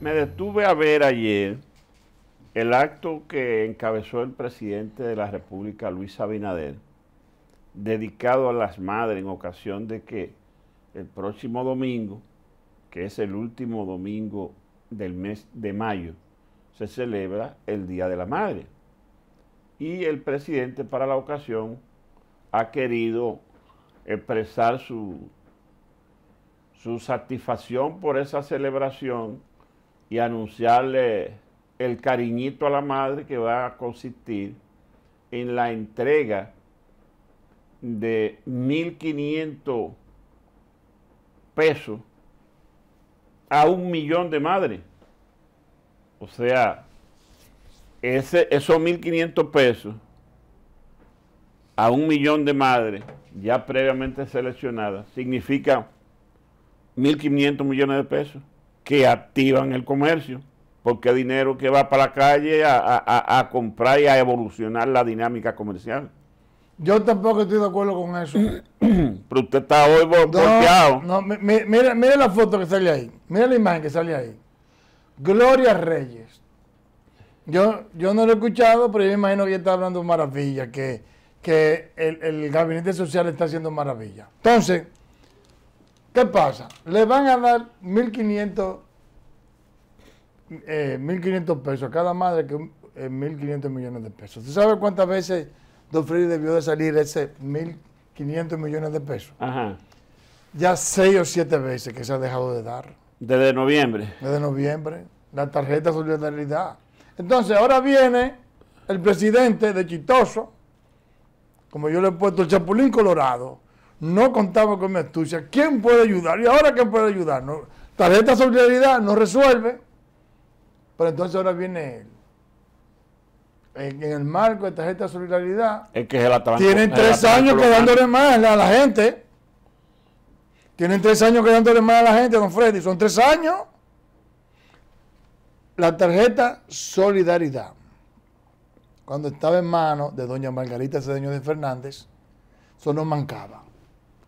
Me detuve a ver ayer el acto que encabezó el presidente de la República, Luis Abinader, dedicado a las madres en ocasión de que el próximo domingo, que es el último domingo del mes de mayo, se celebra el Día de la Madre. Y el presidente para la ocasión ha querido expresar su, su satisfacción por esa celebración y anunciarle el cariñito a la madre que va a consistir en la entrega de 1.500 pesos a un millón de madres. O sea, ese, esos 1.500 pesos a un millón de madres ya previamente seleccionadas significa 1.500 millones de pesos que activan el comercio, porque dinero que va para la calle a, comprar y a evolucionar la dinámica comercial. Yo tampoco estoy de acuerdo con eso. Pero usted está hoy volteado. No, mira, la foto que sale ahí. mire la imagen que sale ahí. Gloria Reyes. Yo, yo no lo he escuchado, pero yo me imagino que está hablando maravilla, que, que el, el gabinete social está haciendo maravilla. Entonces, ¿qué pasa? Le van a dar 1.500 1.500 eh, pesos, cada madre que 1.500 eh, millones de pesos. ¿Tú sabes cuántas veces Don Freddy debió de salir ese 1.500 millones de pesos? Ajá. Ya seis o siete veces que se ha dejado de dar. Desde noviembre. Desde noviembre. La tarjeta de solidaridad. Entonces, ahora viene el presidente de Chitoso, como yo le he puesto el Chapulín Colorado, no contaba con mi astucia. ¿Quién puede ayudar? ¿Y ahora quién puede ayudar? No, tarjeta solidaridad no resuelve pero entonces ahora viene en, el marco de tarjeta de solidaridad. Es que la Tienen tres años quedándole más a la gente. Tienen tres años quedándole más a la gente, don Freddy. Son tres años. La tarjeta Solidaridad, cuando estaba en manos de doña Margarita Cedeño de Fernández, eso no mancaba.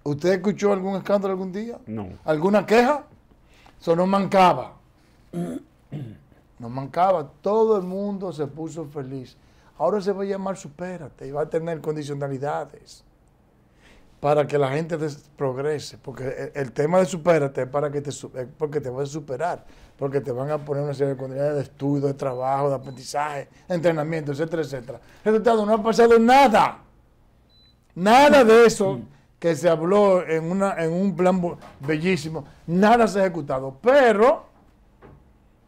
¿Usted escuchó algún escándalo algún día? No. ¿Alguna queja? Eso no mancaba. No mancaba, todo el mundo se puso feliz. Ahora se va a llamar Supérate y va a tener condicionalidades para que la gente progrese, porque e-, el, tema de Supérate es para que te, porque te vas a superar, porque te van a poner una serie de condiciones de estudio, de trabajo, de aprendizaje, de entrenamiento, etcétera, etcétera. Resultado, no ha pasado nada. Nada de eso mm. que se habló en, una, en un plan bellísimo, nada se ha ejecutado, pero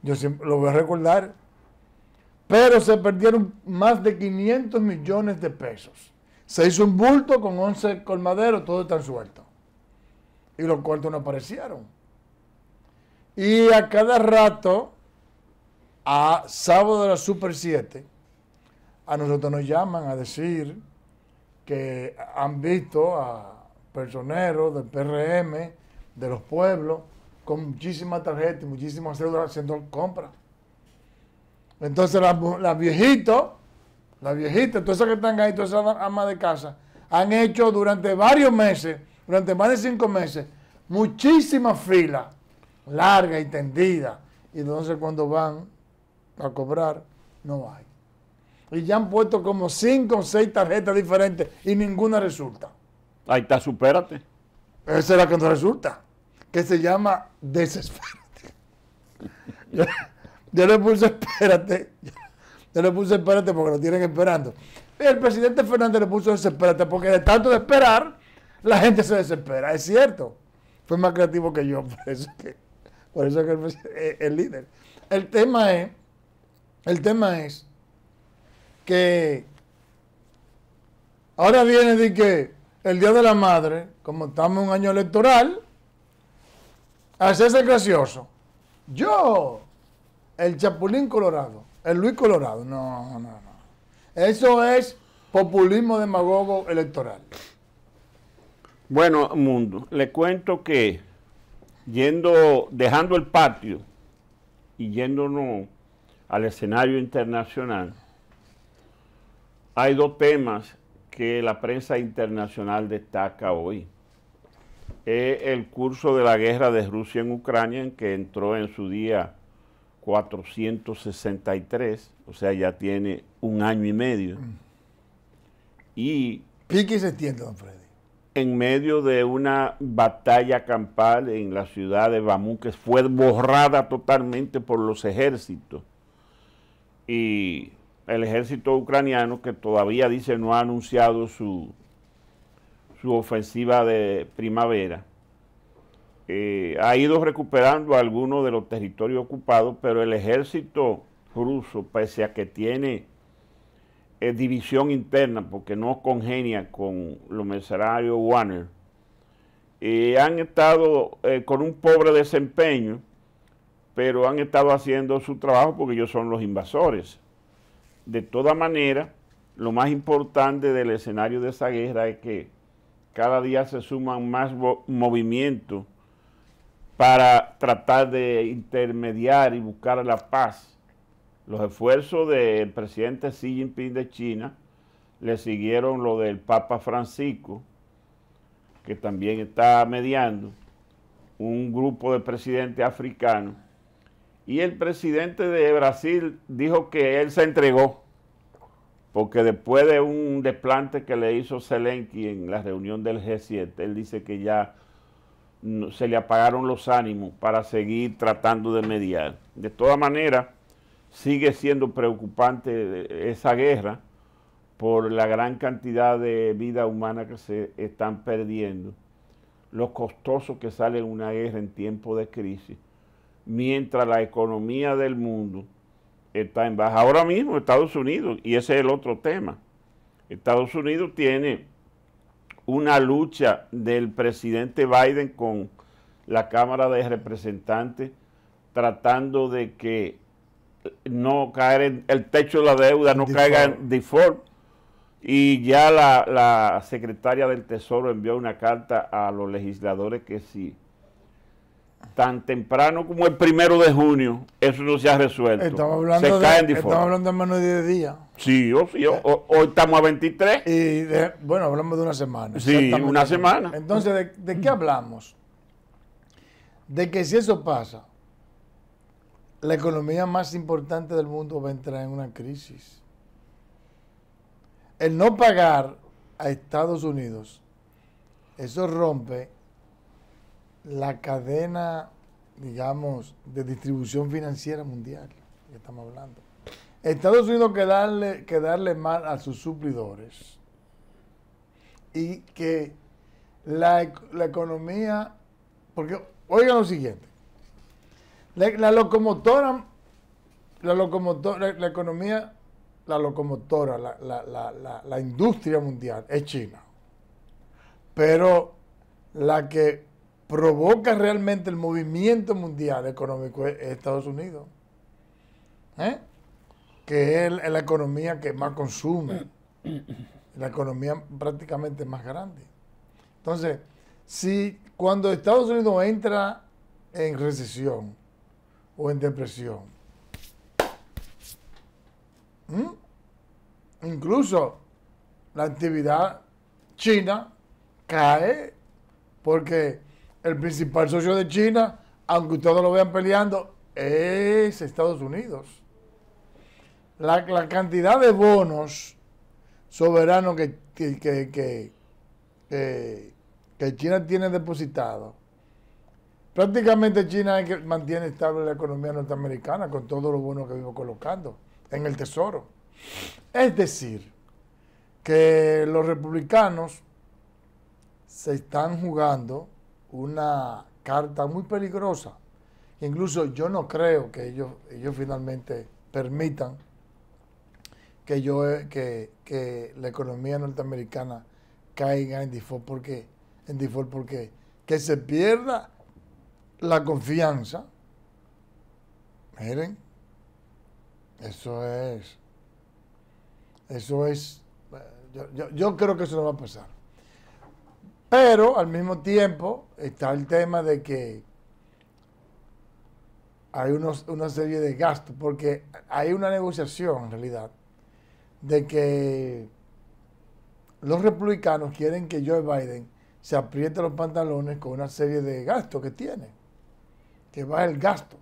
yo siempre lo voy a recordar. Pero se perdieron más de 500 millones de pesos. Se hizo un bulto con 11 colmaderos, todo están suelto. Y los cuartos no aparecieron. Y a cada rato, a sábado de la Super 7, a nosotros nos llaman a decir que han visto a personeros del PRM, de los pueblos, con muchísimas tarjetas y muchísimas cédulas haciendo compras. Entonces las viejitas, las viejitas, todas esas que están ahí, todas esas amas de casa, han hecho durante varios meses, durante más de cinco meses, muchísimas filas, largas y tendidas. Y entonces cuando van a cobrar, no hay. Y ya han puesto como cinco o seis tarjetas diferentes y ninguna resulta. Ahí está, supérate. Esa es la que no resulta que se llama Desesperate. Yo, le puse espérate. Yo le puse espérate porque lo tienen esperando. Y el presidente Fernández le puso Desesperate porque de tanto de esperar, la gente se desespera. Es cierto. Fue más creativo que yo, por eso que, que eh, el, líder. El tema es, el tema es que ahora viene de que el Día de la Madre, como estamos en un año electoral, hacerse gracioso. Yo, el Chapulín Colorado, el Luis Colorado, no, no, no. Eso es populismo demagogo electoral. Bueno, mundo, le cuento que yendo, dejando el patio y yéndonos al escenario internacional, hay dos temas que la prensa internacional destaca hoy. Es el curso de la guerra de Rusia en Ucrania, que entró en su día 463, o sea, ya tiene un año y medio. Y... Pique se entiende, don Freddy. En medio de una batalla campal en la ciudad de Bamú, que fue borrada totalmente por los ejércitos. Y el ejército ucraniano, que todavía dice no ha anunciado su, su ofensiva de primavera. Eh, ha ido recuperando algunos de los territorios ocupados, pero el ejército ruso, pese a que tiene eh, división interna, porque no congenia con los mercenarios Warner, eh, han estado con un pobre desempeño, pero han estado haciendo su trabajo porque ellos son los invasores. De toda manera, lo más importante del escenario de esa guerra es que cada día se suman más movimientos para tratar de intermediar y buscar la paz. Los esfuerzos del presidente Xi Jinping de China le siguieron lo del Papa Francisco, que también está mediando, un grupo de presidentes africanos. Y el presidente de Brasil dijo que él se entregó porque después de un desplante que le hizo Zelensky en la reunión del G7, él dice que ya se le apagaron los ánimos para seguir tratando de mediar. De todas maneras, sigue siendo preocupante eh, esa guerra por la gran cantidad de vida humana que se están perdiendo, lo costoso que sale una guerra en tiempo de crisis, mientras la economía del mundo está en baja. Ahora mismo Estados Unidos, y ese es el otro tema, Estados Unidos tiene una lucha del presidente Biden con la Cámara de Representantes tratando de que no caer el techo de la deuda, no caiga en default. Y ya la, la secretaria del Tesoro envió una carta a los legisladores que sí tan temprano como el primero de junio, eso no se ha resuelto. Estamos hablando, de, estamos hablando de menos de 10 días. Sí, o, hoy estamos a 23. Y bueno, hablamos de una semana. Sí, una semana. Entonces, ¿de, qué hablamos? De que si eso pasa, la economía más importante del mundo va a entrar en una crisis. El no pagar a Estados Unidos, eso rompe la cadena, digamos, de distribución financiera mundial que estamos hablando. Estados Unidos que darle, que darle mal a sus suplidores y que la, economía, porque oigan lo siguiente, la, locomotora, la locomotora, la, la, economía, la locomotora, la, la industria mundial es China, pero la que provoca realmente el movimiento mundial económico de Estados Unidos, ¿eh? que es la economía que más consume, la economía prácticamente más grande. Entonces, si cuando Estados Unidos entra en recesión o en depresión, incluso la actividad china cae porque el principal socio de China, aunque ustedes lo vean peleando, es Estados Unidos. La, cantidad de bonos soberanos que, que, China tiene depositado, prácticamente China mantiene estable la economía norteamericana con todos los bonos que vivo colocando en el tesoro. Es decir, que los republicanos se están jugando una carta muy peligrosa. Incluso yo no creo que ellos, ellos finalmente permitan que, yo, eh, que, que la economía norteamericana caiga en default porque, en default porque que se pierda la confianza. Miren, eso es, eso es, eh, yo, yo creo que eso no va a pasar. Pero al mismo tiempo está el tema de que hay una serie de gastos, porque hay una negociación en realidad de que los republicanos quieren que Joe Biden se apriete los pantalones con una serie de gastos que tiene, que va el gasto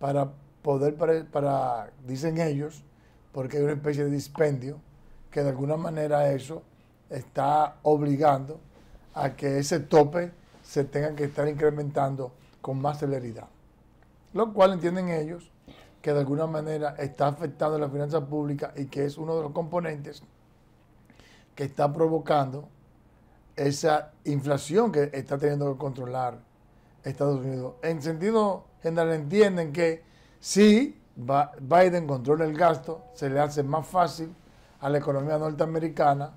para poder, para, dicen ellos, porque hay una especie de dispendio, que de alguna manera eso está obligando a que ese tope se tenga que estar incrementando con más celeridad. Lo cual entienden ellos que de alguna manera está afectando la finanza pública y que es uno de los componentes que está provocando esa inflación que está teniendo que controlar Estados Unidos. En sentido general entienden que si Biden controla el gasto, se le hace más fácil a la economía norteamericana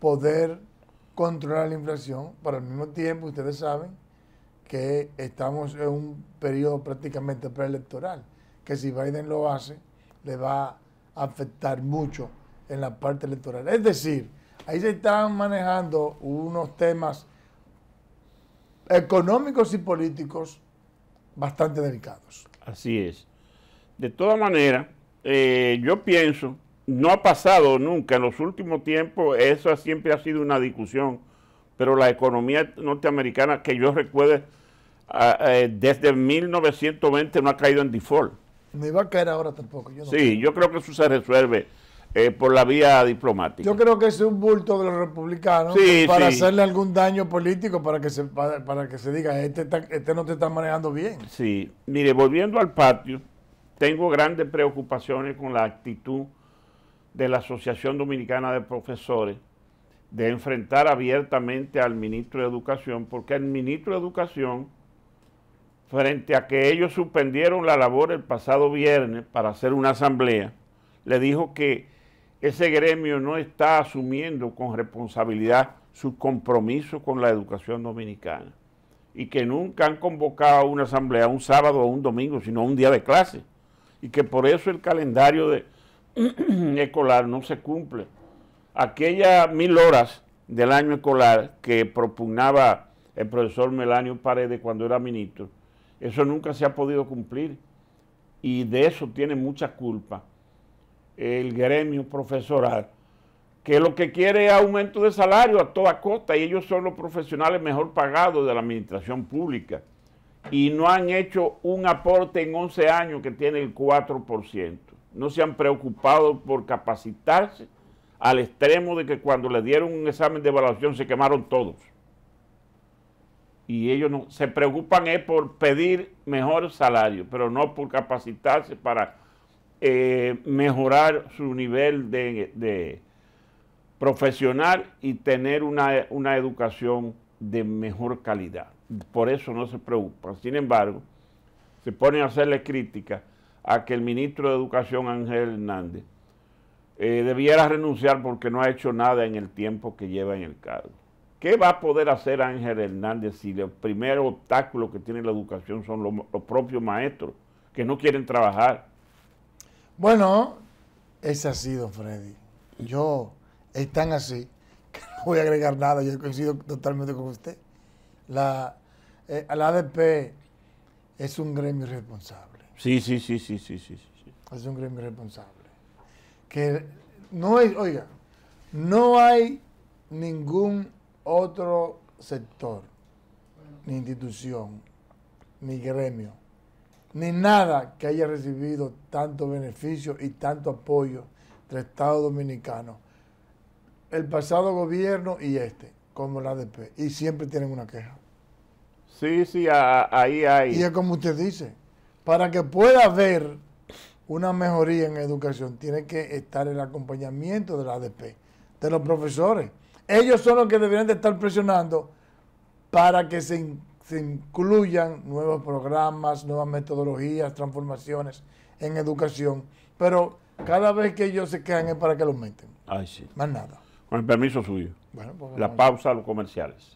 poder controlar la inflación, pero al mismo tiempo ustedes saben que estamos en un periodo prácticamente preelectoral, que si Biden lo hace, le va a afectar mucho en la parte electoral. Es decir, ahí se están manejando unos temas económicos y políticos bastante delicados. Así es. De todas maneras, eh, yo pienso no ha pasado nunca en los últimos tiempos, eso siempre ha sido una discusión, pero la economía norteamericana, que yo recuerde, ah, eh, desde 1920 no ha caído en default. No va a caer ahora tampoco. sí, yo creo que eso se resuelve eh, por la vía diplomática. Yo creo que es un bulto de los republicanos para hacerle algún daño político, para que se, que se diga, este, este no te está manejando bien. Sí, mire, volviendo al patio, tengo grandes preocupaciones con la actitud de la Asociación Dominicana de Profesores de enfrentar abiertamente al ministro de Educación, porque el ministro de Educación, frente a que ellos suspendieron la labor el pasado viernes para hacer una asamblea, le dijo que ese gremio no está asumiendo con responsabilidad su compromiso con la educación dominicana y que nunca han convocado una asamblea un sábado o un domingo, sino un día de clase, y que por eso el calendario de, escolar no se cumple. Aquellas mil horas del año escolar que propugnaba el profesor Melanio Paredes cuando era ministro, eso nunca se ha podido cumplir y de eso tiene mucha culpa el gremio profesoral, que lo que quiere es aumento de salario a toda costa y ellos son los profesionales mejor pagados de la administración pública y no han hecho un aporte en 11 años que tiene el 4% no se han preocupado por capacitarse al extremo de que cuando le dieron un examen de evaluación se quemaron todos. Y ellos no, se preocupan es por pedir mejor salario, pero no por capacitarse para eh, mejorar su nivel de, profesional y tener una, una educación de mejor calidad. Por eso no se preocupan. Sin embargo, se ponen a hacerle críticas a que el ministro de Educación Ángel Hernández eh, debiera renunciar porque no ha hecho nada en el tiempo que lleva en el cargo. ¿Qué va a poder hacer Ángel Hernández si el primer obstáculo que tiene la educación son los, propios maestros que no quieren trabajar? Bueno, es ha sido, Freddy. Yo, es tan así que no voy a agregar nada, yo coincido totalmente con usted. La, eh, la ADP es un gremio irresponsable. Sí, sí, sí, sí, sí, sí. sí. Es un gremio responsable. Que no es, oiga, no hay ningún otro sector, ni institución, ni gremio, ni nada que haya recibido tanto beneficio y tanto apoyo del Estado Dominicano, el pasado gobierno y este, como la ADP, y siempre tienen una queja. Sí, sí, ahí hay. Y es como usted dice, para que pueda haber una mejoría en educación, tiene que estar el acompañamiento de la ADP, de los profesores. Ellos son los que deberían de estar presionando para que se, incluyan nuevos programas, nuevas metodologías, transformaciones en educación. Pero cada vez que ellos se quedan es para que lo meten. Más nada. Con el permiso suyo. Pues la pausa a los comerciales.